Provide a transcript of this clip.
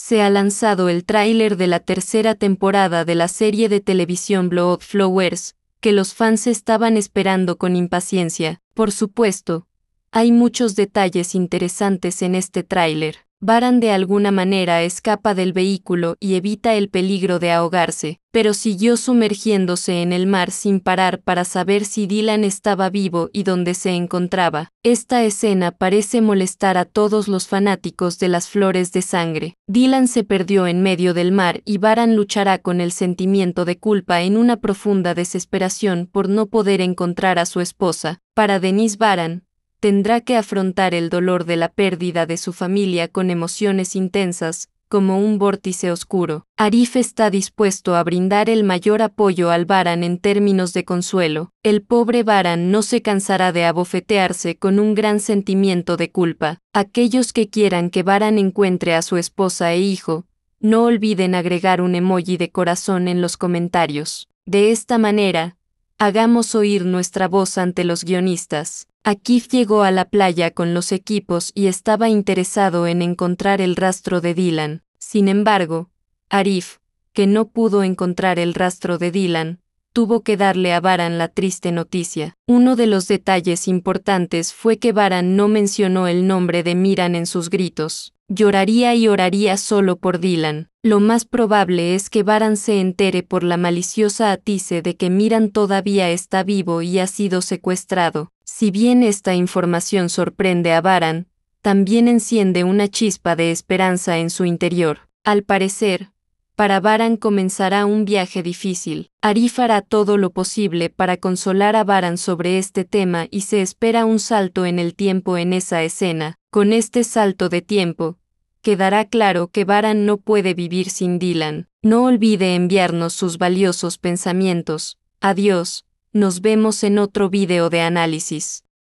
se ha lanzado el tráiler de la tercera temporada de la serie de televisión Blood Flowers, que los fans estaban esperando con impaciencia. Por supuesto, hay muchos detalles interesantes en este tráiler. Baran de alguna manera escapa del vehículo y evita el peligro de ahogarse, pero siguió sumergiéndose en el mar sin parar para saber si Dylan estaba vivo y dónde se encontraba. Esta escena parece molestar a todos los fanáticos de las flores de sangre. Dylan se perdió en medio del mar y Baran luchará con el sentimiento de culpa en una profunda desesperación por no poder encontrar a su esposa. Para Denise Baran, tendrá que afrontar el dolor de la pérdida de su familia con emociones intensas, como un vórtice oscuro. Arif está dispuesto a brindar el mayor apoyo al Baran en términos de consuelo. El pobre Baran no se cansará de abofetearse con un gran sentimiento de culpa. Aquellos que quieran que Baran encuentre a su esposa e hijo, no olviden agregar un emoji de corazón en los comentarios. De esta manera, hagamos oír nuestra voz ante los guionistas. Akif llegó a la playa con los equipos y estaba interesado en encontrar el rastro de Dylan. Sin embargo, Arif, que no pudo encontrar el rastro de Dylan, tuvo que darle a Baran la triste noticia. Uno de los detalles importantes fue que Baran no mencionó el nombre de Miran en sus gritos. Lloraría y oraría solo por Dylan. Lo más probable es que Baran se entere por la maliciosa atice de que Miran todavía está vivo y ha sido secuestrado. Si bien esta información sorprende a Baran, también enciende una chispa de esperanza en su interior. Al parecer, para Baran comenzará un viaje difícil. Arif hará todo lo posible para consolar a Baran sobre este tema y se espera un salto en el tiempo en esa escena. Con este salto de tiempo, quedará claro que Baran no puede vivir sin Dylan. No olvide enviarnos sus valiosos pensamientos. Adiós, nos vemos en otro video de análisis.